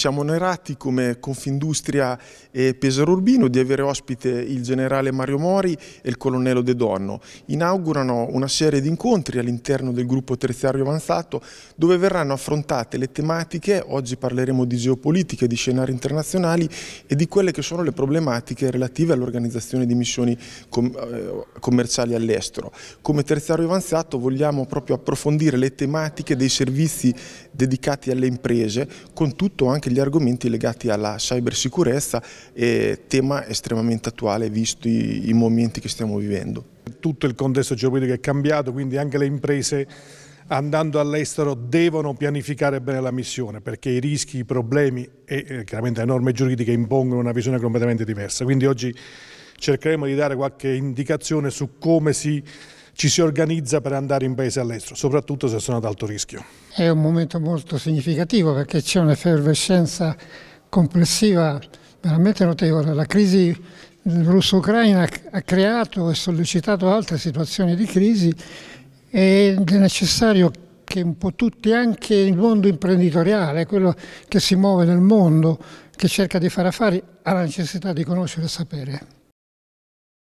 Siamo onorati come Confindustria e Pesaro Urbino di avere ospite il generale Mario Mori e il colonnello De Donno. Inaugurano una serie di incontri all'interno del gruppo terziario avanzato dove verranno affrontate le tematiche, oggi parleremo di geopolitica, di scenari internazionali e di quelle che sono le problematiche relative all'organizzazione di missioni eh, commerciali all'estero. Come terziario avanzato vogliamo proprio approfondire le tematiche dei servizi dedicati alle imprese con tutto anche gli argomenti legati alla cybersicurezza, tema estremamente attuale visti i momenti che stiamo vivendo. Tutto il contesto geopolitico è cambiato, quindi anche le imprese andando all'estero devono pianificare bene la missione perché i rischi, i problemi e eh, chiaramente le norme giuridiche impongono una visione completamente diversa. Quindi oggi cercheremo di dare qualche indicazione su come si ci si organizza per andare in paese all'estero, soprattutto se sono ad alto rischio. È un momento molto significativo perché c'è un'effervescenza complessiva veramente notevole. La crisi russo-ucraina ha creato e sollecitato altre situazioni di crisi ed è necessario che un po' tutti, anche il mondo imprenditoriale, quello che si muove nel mondo, che cerca di fare affari, ha la necessità di conoscere e sapere.